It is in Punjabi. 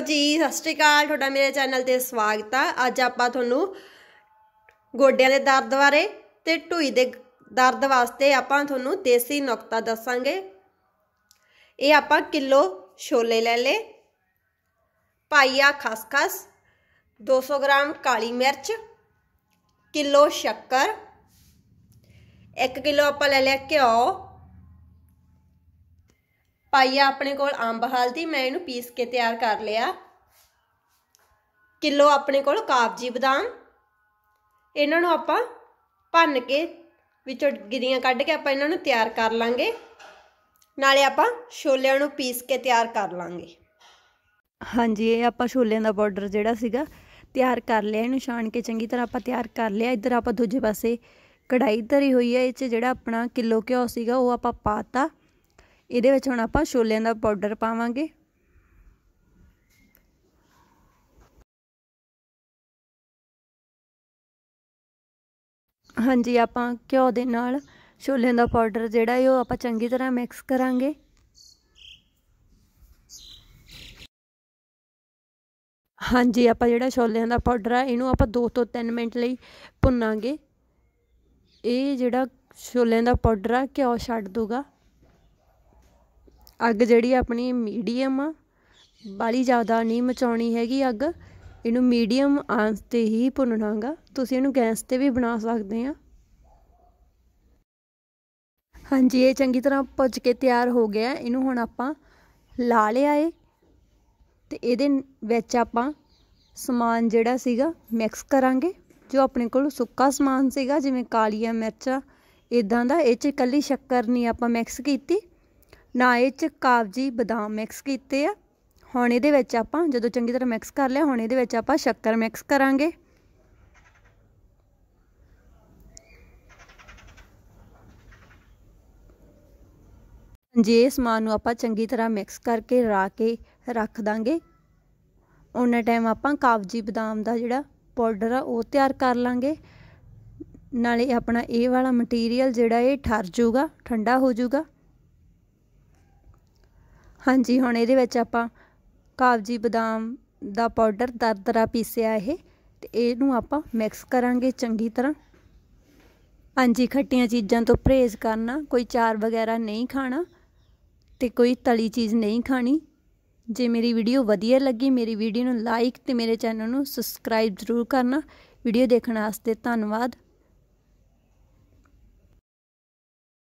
ਜੀ ਸਤਿ ਸ਼੍ਰੀ ਅਕਾਲ ਤੁਹਾਡਾ ਮੇਰੇ ਚੈਨਲ ਤੇ ਸਵਾਗਤ ਆ ਅੱਜ ਆਪਾਂ ਤੁਹਾਨੂੰ ਗੋਡਿਆਂ ਦੇ ਦਰਦ ਬਾਰੇ ਤੇ ਢੂਈ ਦੇ ਦਰਦ ਵਾਸਤੇ ਆਪਾਂ ਤੁਹਾਨੂੰ ਦੇਸੀ ਨੁਕਤਾ ਦੱਸਾਂਗੇ ਇਹ ਆਪਾਂ ਕਿਲੋ ਛੋਲੇ ਲੈ ਲੇ ਪਾਈਆ ਖਸਖਸ 200 ਗ੍ਰਾਮ ਕਾਲੀ ਮਿਰਚ ਕਿਲੋ ਸ਼ੱਕਰ 1 ਕਿਲੋ ਆਪਾਂ ਲੈ ਲਿਆ ਘਿਓ ਪਾਈ ਆ ਆਪਣੇ ਕੋਲ ਅੰਬ ਹਲਦੀ ਮੈਂ ਇਹਨੂੰ ਪੀਸ ਕੇ ਤਿਆਰ ਕਰ ਲਿਆ ਕਿਲੋ ਆਪਣੇ ਕੋਲ ਕਾਬਜੀ ਬਦਾਮ ਇਹਨਾਂ ਨੂੰ ਆਪਾਂ ਭੰਨ ਕੇ ਵਿੱਚੋਂ ਗਿਰੀਆਂ ਕੱਢ ਕੇ ਆਪਾਂ ਇਹਨਾਂ ਨੂੰ ਤਿਆਰ ਕਰ ਲਾਂਗੇ ਨਾਲੇ ਆਪਾਂ ਛੋਲਿਆਂ ਨੂੰ ਪੀਸ ਕੇ ਤਿਆਰ ਕਰ ਲਾਂਗੇ ਹਾਂਜੀ ਇਹ ਆਪਾਂ ਛੋਲਿਆਂ ਦਾ ਬਾਰਡਰ ਜਿਹੜਾ ਸੀਗਾ ਤਿਆਰ ਕਰ ਲਿਆ ਇਹਨੂੰ ਛਾਣ ਕੇ ਚੰਗੀ ਤਰ੍ਹਾਂ ਆਪਾਂ ਤਿਆਰ ਕਰ ਲਿਆ ਇੱਧਰ ਆਪਾਂ ਦੂਜੇ ਪਾਸੇ ਕੜਾਈ ਧਰੀ ਹੋਈ ਹੈ ਇਹ 'ਚ ਜਿਹੜਾ ਆਪਣਾ ਕਿਲੋ ਘਿਓ ਸੀਗਾ ਉਹ ਆਪਾਂ ਪਾਤਾ ਇਹਦੇ ਵਿੱਚ ਹੁਣ ਆਪਾਂ ਛੋਲਿਆਂ ਦਾ ਪਾਊਡਰ ਪਾਵਾਂਗੇ ਹਾਂਜੀ ਆਪਾਂ ਘਿਓ ਦੇ ਨਾਲ ਛੋਲਿਆਂ ਦਾ ਪਾਊਡਰ ਜਿਹੜਾ ਇਹ ਉਹ ਆਪਾਂ ਚੰਗੀ ਤਰ੍ਹਾਂ ਮਿਕਸ ਕਰਾਂਗੇ ਹਾਂਜੀ ਆਪਾਂ ਜਿਹੜਾ ਛੋਲਿਆਂ ਦਾ ਪਾਊਡਰ ਆ ਇਹਨੂੰ ਆਪਾਂ 2 ਤੋਂ 3 ਮਿੰਟ ਲਈ ਭੁੰਨਾਂਗੇ ਇਹ ਜਿਹੜਾ ਛੋਲਿਆਂ ਦਾ ਪਾਊਡਰ ਆ ਘਿਓ ਛੱਡ ਦੂਗਾ ਅੱਗ ਜਿਹੜੀ ਆਪਣੀ ਮੀਡੀਅਮ ਆ ਬਾਲੀ ਜ਼ਿਆਦਾ ਨਹੀਂ ਮਚਾਉਣੀ ਹੈਗੀ ਅੱਗ ਇਹਨੂੰ ਮੀਡੀਅਮ ਆਂਚ ਤੇ ਹੀ ਭੁੰਨਣਾਗਾ ਤੁਸੀਂ ਇਹਨੂੰ ਗੈਸ ਤੇ ਵੀ ਬਣਾ ਸਕਦੇ ਆ ਹਾਂਜੀ ਇਹ ਚੰਗੀ ਤਰ੍ਹਾਂ ਭੁੱਜ ਕੇ ਤਿਆਰ ਹੋ ਗਿਆ ਇਹਨੂੰ ਹੁਣ ਆਪਾਂ ਲਾ ਲਿਆ ਏ ਤੇ ਇਹਦੇ ਵਿੱਚ ਆਪਾਂ ਸਮਾਨ ਜਿਹੜਾ ਸੀਗਾ ਮਿਕਸ ਕਰਾਂਗੇ ਜੋ ਆਪਣੇ ਕੋਲ ਸੁੱਕਾ ਸਮਾਨ ਸੀਗਾ ਜਿਵੇਂ ਕਾਲੀਆਂ ਮਿਰਚਾਂ ਇਦਾਂ ਦਾ ਇਹ ਚ ਇਕੱਲੀ ਸ਼ੱਕਰ ਨਹੀਂ ਆਪਾਂ ਮਿਕਸ ਕੀਤੀ ਨਾ ਇਹ ਚ ਕਾਬਜੀ ਬਦਾਮ ਮਿਕਸ ਕੀਤੇ ਆ ਹੁਣ ਇਹਦੇ ਵਿੱਚ ਆਪਾਂ ਜਦੋਂ ਚੰਗੀ ਤਰ੍ਹਾਂ ਮਿਕਸ ਕਰ ਲਿਆ ਹੁਣ ਇਹਦੇ ਵਿੱਚ ਆਪਾਂ ਸ਼ੱਕਰ ਮਿਕਸ ਕਰਾਂਗੇ ਜੇ ਸਮਾਨ ਨੂੰ ਆਪਾਂ ਚੰਗੀ ਤਰ੍ਹਾਂ ਮਿਕਸ ਕਰਕੇ ਰਾ ਕੇ ਰੱਖ ਦਾਂਗੇ ਉਹਨਾਂ ਟਾਈਮ ਆਪਾਂ ਕਾਬਜੀ ਬਦਾਮ ਦਾ ਜਿਹੜਾ ਪਾਊਡਰ ਆ ਉਹ ਤਿਆਰ ਕਰ ਲਾਂਗੇ ਨਾਲੇ ਆਪਣਾ ਇਹ ਵਾਲਾ ਮਟੀਰੀਅਲ ਜਿਹੜਾ ਇਹ ਠਰ ਜਾਊਗਾ ਠੰਡਾ ਹੋ ਜਾਊਗਾ ਹਾਂਜੀ ਹੁਣ ਇਹਦੇ ਵਿੱਚ ਆਪਾਂ ਕਾਬਜੀ ਬਦਾਮ ਦਾ ਪਾਊਡਰ ਦਰਦਰਾ ਪੀਸਿਆ ਇਹ ਤੇ ਇਹਨੂੰ ਆਪਾਂ ਮਿਕਸ ਕਰਾਂਗੇ ਚੰਗੀ ਤਰ੍ਹਾਂ ਹਾਂਜੀ ਖੱਟੀਆਂ ਚੀਜ਼ਾਂ ਤੋਂ ਪਰਹੇਜ਼ ਕਰਨਾ ਕੋਈ ਚਾਰ ਵਗੈਰਾ ਨਹੀਂ ਖਾਣਾ ਤੇ ਕੋਈ ਤਲੀ ਚੀਜ਼ ਨਹੀਂ ਖਾਣੀ ਜੇ ਮੇਰੀ ਵੀਡੀਓ ਵਧੀਆ ਲੱਗੀ ਮੇਰੀ ਵੀਡੀਓ ਨੂੰ ਲਾਈਕ ਤੇ ਮੇਰੇ ਚੈਨਲ ਨੂੰ ਸਬਸਕ੍ਰਾਈਬ ਜ਼ਰੂਰ ਕਰਨਾ ਵੀਡੀਓ ਦੇਖਣ ਵਾਸਤੇ ਧੰਨਵਾਦ